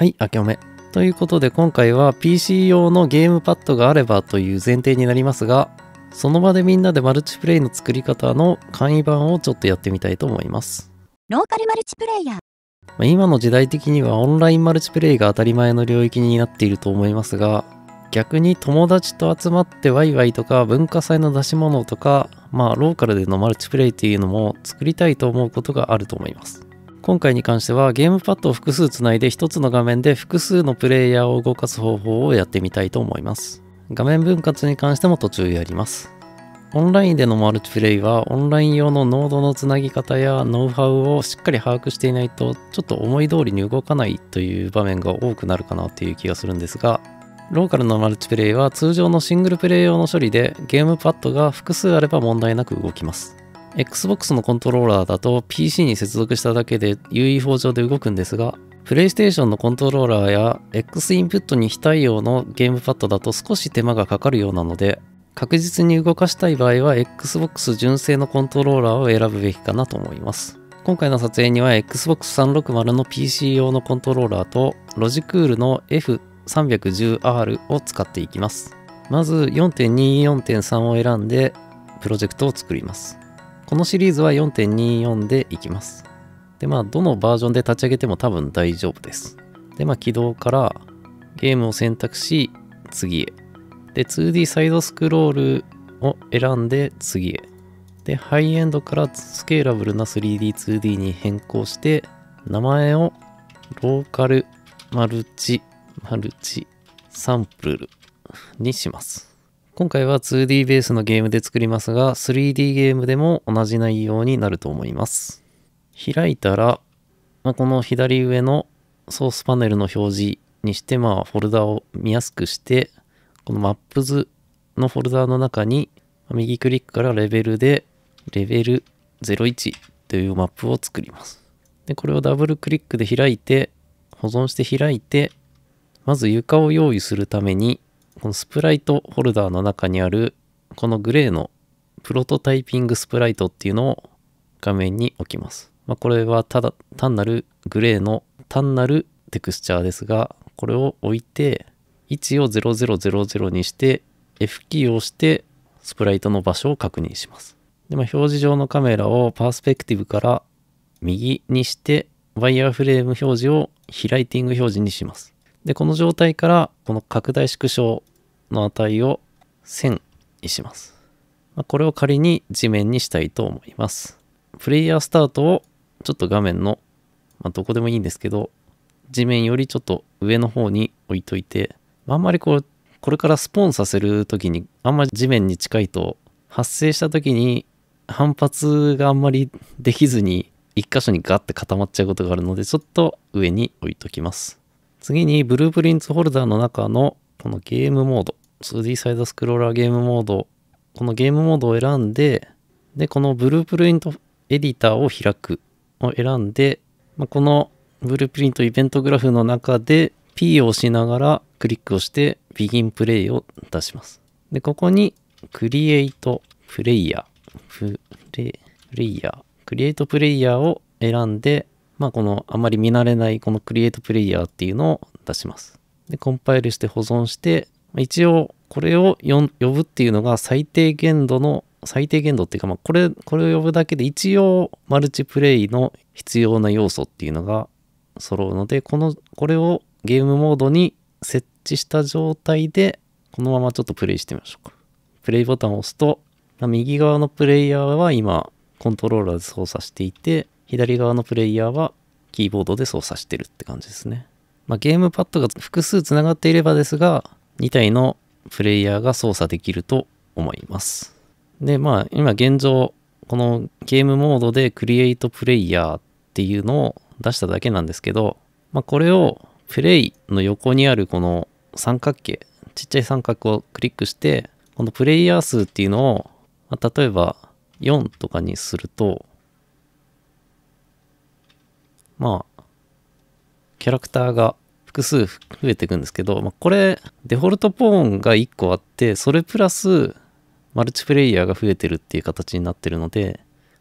はい、明けおめ。ということで今回は PC 用のゲームパッドがあればという前提になりますが、その場でみんなでマルチプレイの作り方の簡易版をちょっとやってみたいと思います。ローカルマルチプレイヤー。ま今の時代的にはオンラインマルチプレイが当たり前の領域になっていると思いますが、逆に友達と集まってワイワイとか文化祭の出し物とか、まあローカルでのマルチプレイっていうのも作りたいと思うことがあると思います。今回に関してはゲームパッドを複数つないで1つの画面で複数のプレイヤーを動かす方法をやってみたいと思います。画面分割に関しても途中やります。オンラインでのマルチプレイはオンライン用のノードのつなぎ方やノウハウをしっかり把握していないとちょっと思い通りに動かないという場面が多くなるかなという気がするんですがローカルのマルチプレイは通常のシングルプレイ用の処理でゲームパッドが複数あれば問題なく動きます Xbox のコントローラーだと PC に接続しただけで UE4 上で動くんですが、PlayStation のコントローラーや X インプットに非対応のゲームパッドだと少し手間がかかるようなので、確実に動かしたい場合は Xbox 純正のコントローラーを選ぶべきかなと思います。今回の撮影には Xbox 360の PC 用のコントローラーとロジクールの F310R を使っていきます。まず4.24.3を選んでプロジェクトを作ります。このシリーズは4.24でいきます。で、まあ、どのバージョンで立ち上げても多分大丈夫です。で、まあ、起動からゲームを選択し、次へ。で、2D サイドスクロールを選んで次へ。で、ハイエンドからスケーラブルな 3D2D に変更して、名前をローカルマルチマルチサンプルにします。今回は 2D ベースのゲームで作りますが 3D ゲームでも同じ内容になると思います開いたら、まあ、この左上のソースパネルの表示にして、まあ、フォルダを見やすくしてこのマップ図のフォルダの中に右クリックからレベルでレベル01というマップを作りますでこれをダブルクリックで開いて保存して開いてまず床を用意するためにこのスプライトホルダーの中にあるこのグレーのプロトタイピングスプライトっていうのを画面に置きます。まあ、これはただ単なるグレーの単なるテクスチャーですがこれを置いて位置を0000にして F キーを押してスプライトの場所を確認します。でまあ、表示上のカメラをパースペクティブから右にしてワイヤーフレーム表示をヒライティング表示にします。で、この状態から、この拡大縮小の値を1000にします。まこれを仮に地面にしたいと思います。プレイヤースタートをちょっと画面の、まあ、どこでもいいんですけど、地面よりちょっと上の方に置いといて、あんまりこう、これからスポーンさせる時に、あんまり地面に近いと、発生した時に反発があんまりできずに、一箇所にガッて固まっちゃうことがあるので、ちょっと上に置いときます。次に、ブループリンツホルダーの中のこのゲームモード、2D サイドスクローラーゲームモード、このゲームモードを選んで、で、このブループリントエディターを開くを選んで、まあ、このブループリントイベントグラフの中で P を押しながらクリックをして Begin イを出します。で、ここにクリエイトプレイヤープレイヤー、クリエイトプレイヤーを選んで、まあこのあまり見慣れないこのクリエイトプレイヤーっていうのを出します。で、コンパイルして保存して、一応これを呼ぶっていうのが最低限度の最低限度っていうか、まあ、これ、これを呼ぶだけで一応マルチプレイの必要な要素っていうのが揃うので、この、これをゲームモードに設置した状態で、このままちょっとプレイしてみましょうか。プレイボタンを押すと、右側のプレイヤーは今、コントローラーで操作していて、左側のプレイヤーはキーボードで操作してるって感じですね。まあ、ゲームパッドが複数つながっていればですが、2体のプレイヤーが操作できると思います。で、まあ、今現状、このゲームモードでクリエイトプレイヤーっていうのを出しただけなんですけど、まあ、これをプレイの横にあるこの三角形、ちっちゃい三角をクリックして、このプレイヤー数っていうのを、まあ、例えば4とかにすると、まあ、キャラクターが複数増えていくんですけど、まあ、これ、デフォルトポーンが1個あって、それプラス、マルチプレイヤーが増えてるっていう形になってるので、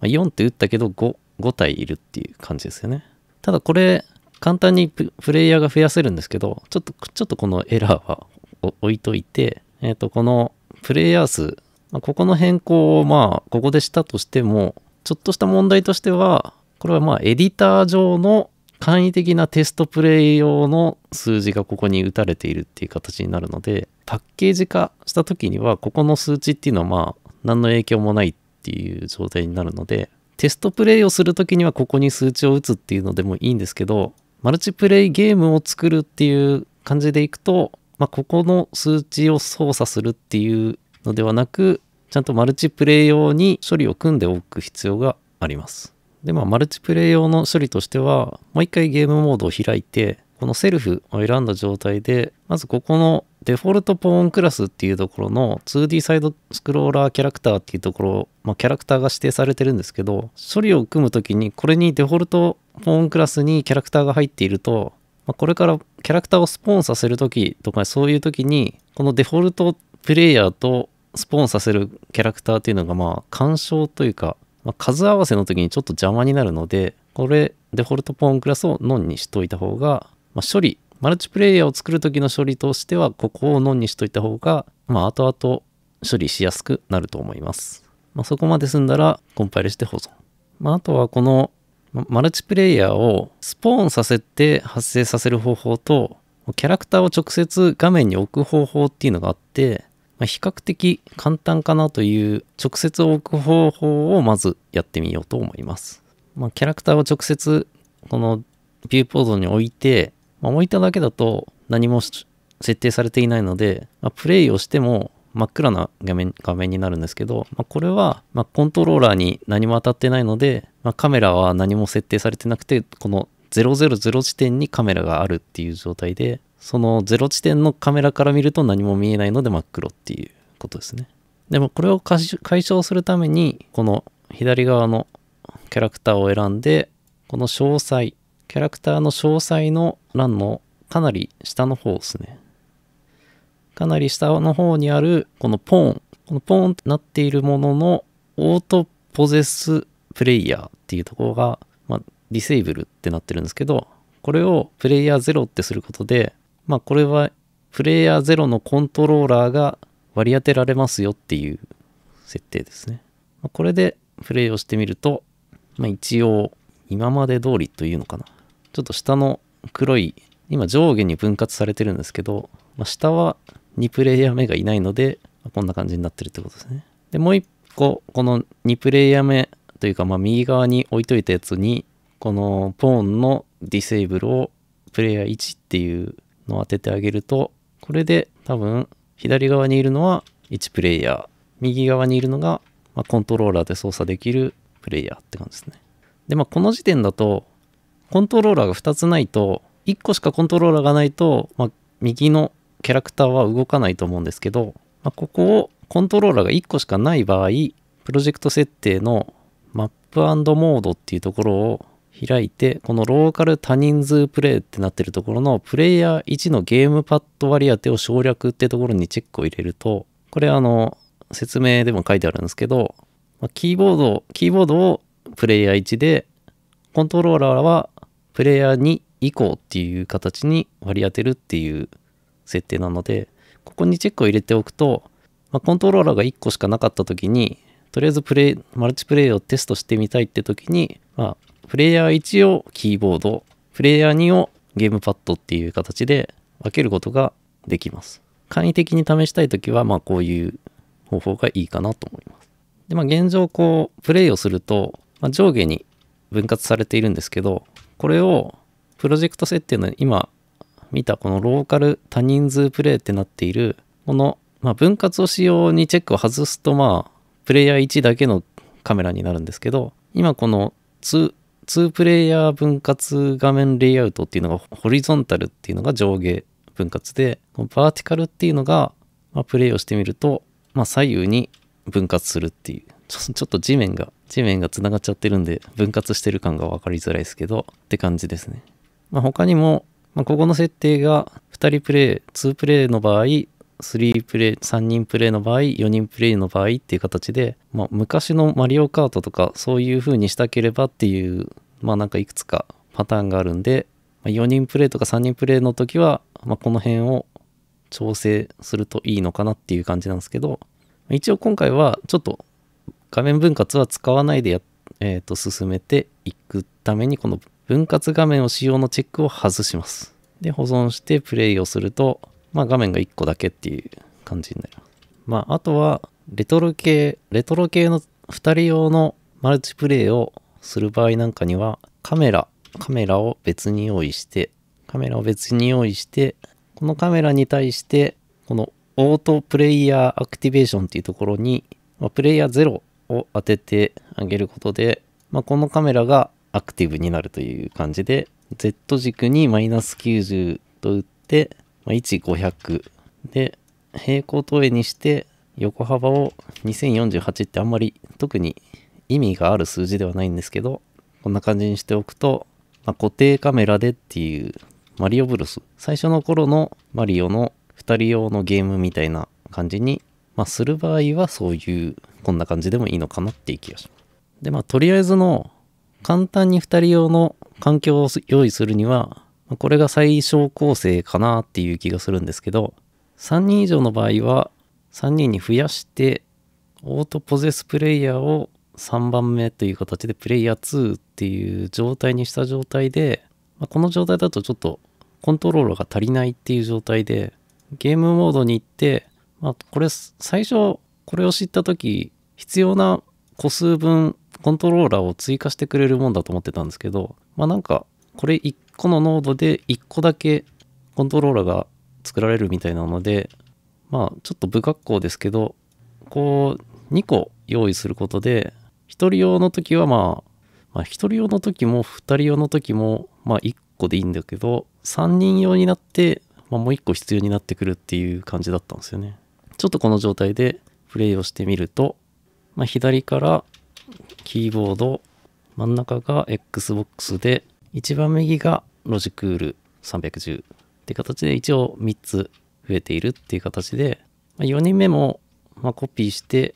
まあ、4って打ったけど5、5体いるっていう感じですよね。ただこれ、簡単にプレイヤーが増やせるんですけど、ちょっと、ちょっとこのエラーは置いといて、えっ、ー、と、このプレイヤー数、まここの変更をまあ、ここでしたとしても、ちょっとした問題としては、これはまあエディター上の簡易的なテストプレイ用の数字がここに打たれているっていう形になるのでパッケージ化した時にはここの数値っていうのはまあ何の影響もないっていう状態になるのでテストプレイをする時にはここに数値を打つっていうのでもいいんですけどマルチプレイゲームを作るっていう感じでいくと、まあ、ここの数値を操作するっていうのではなくちゃんとマルチプレイ用に処理を組んでおく必要があります。で、まあ、マルチプレイ用の処理としては、もう一回ゲームモードを開いて、このセルフを選んだ状態で、まずここのデフォルトポーンクラスっていうところの 2D サイドスクローラーキャラクターっていうところ、まあ、キャラクターが指定されてるんですけど、処理を組むときに、これにデフォルトポーンクラスにキャラクターが入っていると、まあ、これからキャラクターをスポーンさせるときとか、そういうときに、このデフォルトプレイヤーとスポーンさせるキャラクターっていうのが、まあ、干渉というか、まあ、数合わせの時にちょっと邪魔になるので、これ、デフォルトポーンクラスを NON にしといた方が、まあ、処理、マルチプレイヤーを作る時の処理としては、ここを NON にしといた方が、まあ、後々処理しやすくなると思います。まあ、そこまで済んだら、コンパイルして保存。まあ、あとはこの、マルチプレイヤーをスポーンさせて発生させる方法と、キャラクターを直接画面に置く方法っていうのがあって、まあ、比較的簡単かなという直接置く方法をまずやってみようと思います。まあ、キャラクターを直接このビューポートに置いて、まあ、置いただけだと何も設定されていないので、まあ、プレイをしても真っ暗な画面画面になるんですけど、まあ、これは、まコントローラーに何も当たってないので、まカメラは何も設定されてなくてこの000地点にカメラがあるっていう状態で、そのゼロ地点のカメラから見ると何も見えないので真っ黒っていうことですね。でもこれを解消するためにこの左側のキャラクターを選んでこの詳細キャラクターの詳細の欄のかなり下の方ですねかなり下の方にあるこのポーンこのポーンってなっているもののオートポゼスプレイヤーっていうところが、まあ、ディセイブルってなってるんですけどこれをプレイヤー0ってすることでまあこれはプレイヤー0のコントローラーが割り当てられますよっていう設定ですね。まあ、これでプレイをしてみると、まあ、一応今まで通りというのかな。ちょっと下の黒い、今上下に分割されてるんですけど、まあ、下は2プレイヤー目がいないので、こんな感じになってるってことですね。で、もう一個、この2プレイヤー目というか、まあ、右側に置いといたやつに、このポーンのディセーブルをプレイヤー1っていうのを当ててあげると、これで多分左側にいるのは1プレイヤー、右側にいるのが、まコントローラーで操作できるプレイヤーって感じですね。で、まあこの時点だと、コントローラーが2つないと、1個しかコントローラーがないと、まあ、右のキャラクターは動かないと思うんですけど、まあ、ここをコントローラーが1個しかない場合、プロジェクト設定のマップモードっていうところを開いて、このローカル多人数プレイってなってるところのプレイヤー1のゲームパッド割り当てを省略ってところにチェックを入れると、これあの、説明でも書いてあるんですけど、キーボード、キーボードをプレイヤー1で、コントローラーはプレイヤー2以降っていう形に割り当てるっていう設定なので、ここにチェックを入れておくと、コントローラーが1個しかなかった時に、とりあえずプレイ、マルチプレイをテストしてみたいって時に、まあ、プレイヤー1をキーボード、プレイヤー2をゲームパッドっていう形で分けることができます。簡易的に試したいときは、まあこういう方法がいいかなと思います。で、まあ現状こう、プレイをすると、まあ、上下に分割されているんですけど、これをプロジェクト設定の今見たこのローカル多人数プレイってなっている、この、まあ、分割を使用にチェックを外すと、まあプレイヤー1だけのカメラになるんですけど、今この2 2プレイヤー分割画面レイアウトっていうのがホリゾンタルっていうのが上下分割でバーティカルっていうのが、まあ、プレイをしてみると、まあ、左右に分割するっていうちょ ちょっと地面が地面がつながっちゃってるんで分割してる感が分かりづらいですけどって感じですね、まあ、他にも、まあ、ここの設定が2人プレイ2プレイの場合3プレイ3人プレイの場合4人プレイの場合っていう形で、まあ、昔の「マリオカート」とかそういう風にしたければっていうまあなんかいくつかパターンがあるんで、まあ、4人プレイとか3人プレイの時は、まあ、この辺を調整するといいのかなっていう感じなんですけど一応今回はちょっと画面分割は使わないでや、えー、と進めていくためにこの分割画面を使用のチェックを外します。で保存してプレイをするとまあ画面が1個だけっていう感じになる。まああとは、レトロ系、レトロ系の2人用のマルチプレイをする場合なんかには、カメラ、カメラを別に用意して、カメラを別に用意して、このカメラに対して、このオートプレイヤーアクティベーションっていうところに、まあ、プレイヤー0を当ててあげることで、まあ、このカメラがアクティブになるという感じで、Z 軸にマイナス90と打って、まあ、1500で平行投影にして横幅を2048ってあんまり特に意味がある数字ではないんですけどこんな感じにしておくと、まあ、固定カメラでっていうマリオブルス最初の頃のマリオの2人用のゲームみたいな感じに、まあ、する場合はそういうこんな感じでもいいのかなっていう気がします。でまあとりあえずの簡単に2人用の環境を用意するにはこれが最小構成かなっていう気がするんですけど、3人以上の場合は、3人に増やして、オートポゼスプレイヤーを3番目という形で、プレイヤー2っていう状態にした状態で、まあ、この状態だとちょっとコントロールが足りないっていう状態で、ゲームモードに行って、まあ、これ、最初、これを知った時、必要な個数分、コントローラーを追加してくれるもんだと思ってたんですけど、まあなんか、これ1個のノードで1個だけコントローラーが作られるみたいなのでまあちょっと不格好ですけどこう2個用意することで1人用の時はまあ、まあ、1人用の時も2人用の時もまあ1個でいいんだけど3人用になって、まあ、もう1個必要になってくるっていう感じだったんですよねちょっとこの状態でプレイをしてみると、まあ、左からキーボード真ん中が XBOX で一番右がロジクール310っていう形で一応3つ増えているっていう形で、ま4人目もまコピーして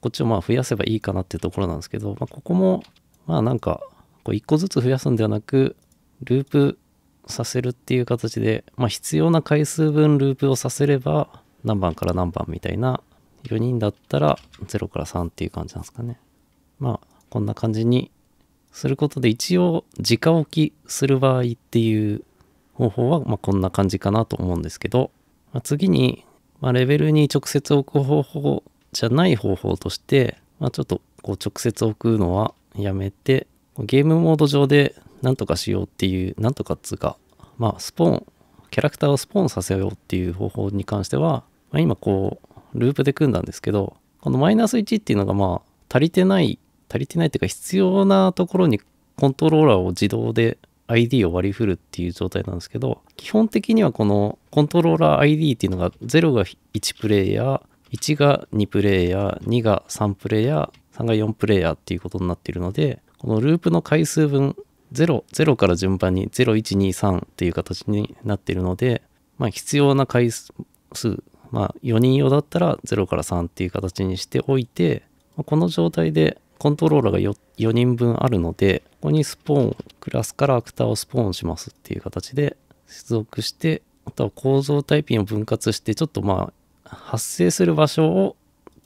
こっちをまあ増やせばいいかなっていうところなんですけど、まあ、ここもまあなんかこう1個ずつ増やすんではなくループさせるっていう形で、まあ、必要な回数分ループをさせれば何番から何番みたいな4人だったら0から3っていう感じなんですかね。まあこんな感じにすることで一応直置きする場合っていう方法はまこんな感じかなと思うんですけど、まあ、次にまレベルに直接置く方法じゃない方法として、まあ、ちょっとこう直接置くのはやめてゲームモード上でなんとかしようっていうなんとかっつうかまあスポーンキャラクターをスポーンさせようっていう方法に関しては、まあ、今こうループで組んだんですけどこのマイナス1っていうのがまあ足りてない足りてないっていうか必要なところにコントローラーを自動で ID を割り振るっていう状態なんですけど基本的にはこのコントローラー ID っていうのが0が1プレイヤー1が2プレイヤー2が3プレイヤー3が4プレイヤーっていうことになっているのでこのループの回数分00から順番に0123っていう形になっているので、まあ、必要な回数、まあ、4人用だったら0から3っていう形にしておいて、この状態でコントローラーが 4, 4人分あるので、ここにスポーン、クラスからアクターをスポーンしますっていう形で接続して、あとは構造タイピンを分割して、ちょっとまあ、発生する場所を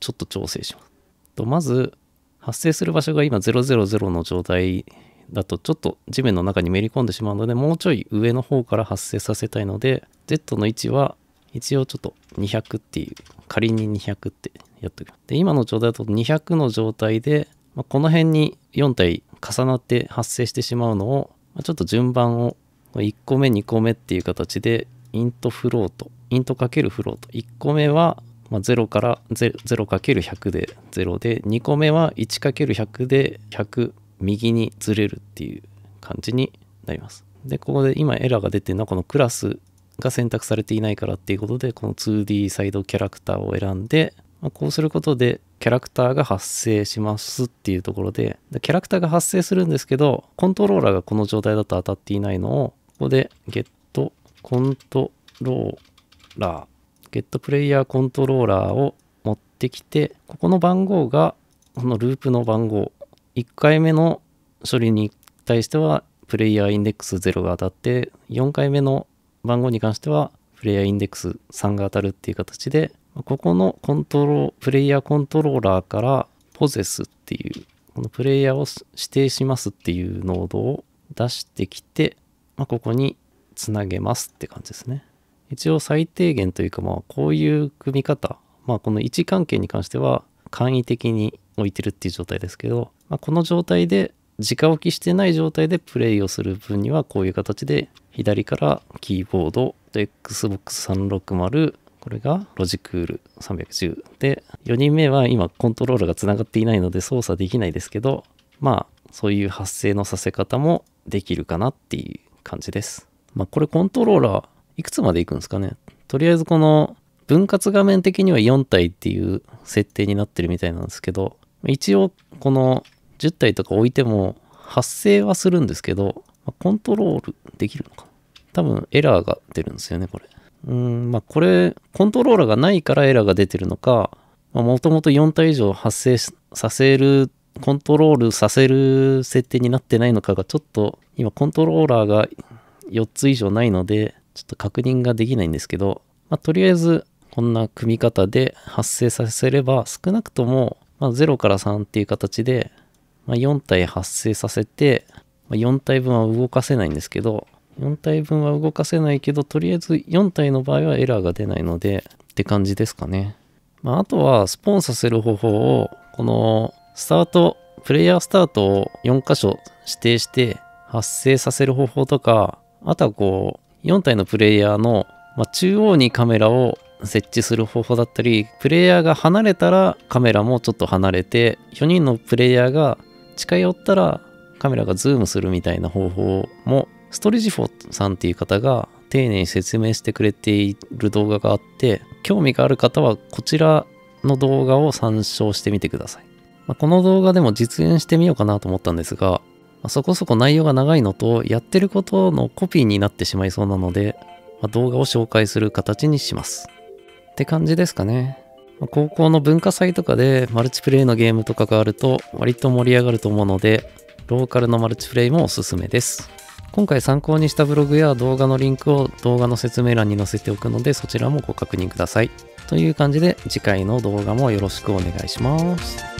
ちょっと調整します。とまず、発生する場所が今000の状態だとちょっと地面の中にめり込んでしまうのでもうちょい上の方から発生させたいので Z の位置は一応ちょっと200っていう仮に200ってやっます。で今の状態だと200の状態でまあ、この辺に4体重なって発生してしまうのを、まあ、ちょっと順番を1個目2個目っていう形でイントフロートイント×フロート1個目はまあ、0から 0×100 で0で2個目は 1×100 で100右にずれるっていう感じになります。でここで今エラーが出てるのはこのクラスが選択されていないからっていうことでこの 2D サイドキャラクターを選んで、まあ、こうすることでキャラクターが発生しますっていうところででキャラクターが発生するんですけどコントローラーがこの状態だと当たっていないのをここでゲットコントローラーゲットプレイヤーコントローラーを持ってきてここの番号がこのループの番号1回目の処理に対してはプレイヤーインデックス0が当たって4回目の番号に関してはプレイヤーインデックス3が当たるっていう形でここのコントロー、プレイヤーコントローラーからポゼスっていう、このプレイヤーを指定しますっていうノードを出してきて、まあ、ここにつなげますって感じですね。一応最低限というか、まあ、こういう組み方、まあ、この位置関係に関しては簡易的に置いてるっていう状態ですけど、まあ、この状態で直置きしてない状態でプレイをする分にはこういう形で左からキーボード XBOX360 これがロジクール310。で、4人目は今コントロールがつながっていないので操作できないですけど、まあ、そういう発生のさせ方もできるかなっていう感じです。まあ、これコントローラーいくつまでいくんですかねとりあえずこの分割画面的には4体っていう設定になってるみたいなんですけど、一応この10体とか置いても発生はするんですけど、コントロールできるのか多分エラーが出るんですよね、これ。うんまあ、これコントローラーがないからエラーが出てるのかもともと4体以上発生させるコントロールさせる設定になってないのかがちょっと今コントローラーが4つ以上ないのでちょっと確認ができないんですけど、まあ、とりあえずこんな組み方で発生させれば少なくとも、ま0から3っていう形で、ま4体発生させて、ま4体分は動かせないんですけど、4体分は動かせないけど、とりあえず4体の場合はエラーが出ないので、って感じですかね。まあ、あとは、スポーンさせる方法を、この、スタート、プレイヤースタートを4箇所指定して発生させる方法とか、あとはこう、4体のプレイヤーの、まあ、中央にカメラを設置する方法だったり、プレイヤーが離れたらカメラもちょっと離れて、4人のプレイヤーが近寄ったらカメラがズームするみたいな方法もストレジフォさんっていう方が丁寧に説明してくれている動画があって、興味がある方はこちらの動画を参照してみてください。まあ、この動画でも実演してみようかなと思ったんですが、まそこそこ内容が長いのと、やってることのコピーになってしまいそうなので、まあ、動画を紹介する形にします。って感じですかね。ま高校の文化祭とかでマルチプレイのゲームとかがあると割と盛り上がると思うので、ローカルのマルチプレイもおすすめです。今回参考にしたブログや動画のリンクを動画の説明欄に載せておくのでそちらもご確認ください。という感じで次回の動画もよろしくお願いします。